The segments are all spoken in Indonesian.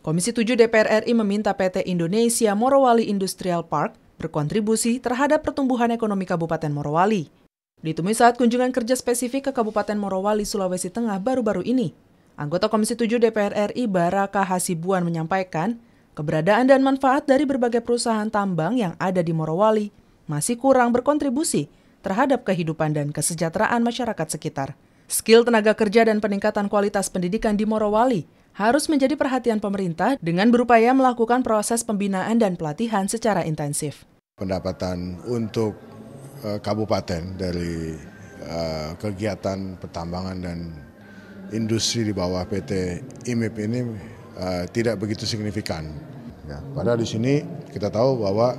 Komisi 7 DPR RI meminta PT Indonesia Morowali Industrial Park berkontribusi terhadap pertumbuhan ekonomi Kabupaten Morowali. Ditemui saat kunjungan kerja spesifik ke Kabupaten Morowali, Sulawesi Tengah baru-baru ini, anggota Komisi 7 DPR RI Baraka Hasibuan menyampaikan, keberadaan dan manfaat dari berbagai perusahaan tambang yang ada di Morowali masih kurang berkontribusi terhadap kehidupan dan kesejahteraan masyarakat sekitar. Skill tenaga kerja dan peningkatan kualitas pendidikan di Morowali harus menjadi perhatian pemerintah dengan berupaya melakukan proses pembinaan dan pelatihan secara intensif. Pendapatan untuk eh, kabupaten dari eh, kegiatan pertambangan dan industri di bawah PT IMIP ini eh, tidak begitu signifikan. Ya, padahal di sini kita tahu bahwa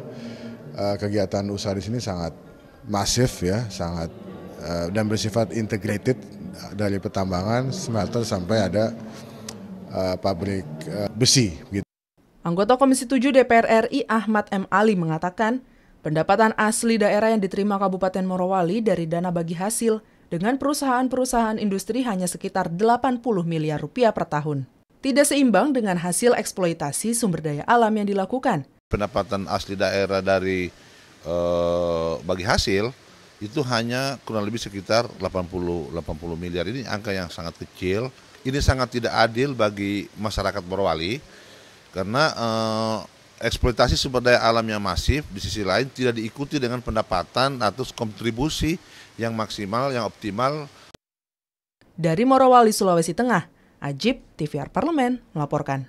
kegiatan usaha di sini sangat masif ya sangat uh, dan bersifat integrated dari pertambangan smelter sampai ada uh, pabrik uh, besi gitu. Anggota Komisi 7 DPR RI Ahmad M Ali mengatakan, pendapatan asli daerah yang diterima Kabupaten Morowali dari dana bagi hasil dengan perusahaan-perusahaan industri hanya sekitar 80 miliar rupiah per tahun. Tidak seimbang dengan hasil eksploitasi sumber daya alam yang dilakukan. Pendapatan asli daerah dari Eh, bagi hasil itu hanya kurang lebih sekitar 80 80 miliar. Ini angka yang sangat kecil. Ini sangat tidak adil bagi masyarakat Morowali karena eh, eksploitasi sumber daya alam yang masif di sisi lain tidak diikuti dengan pendapatan atau kontribusi yang maksimal yang optimal. Dari Morowali, Sulawesi Tengah, Ajib, TVR Parlemen melaporkan.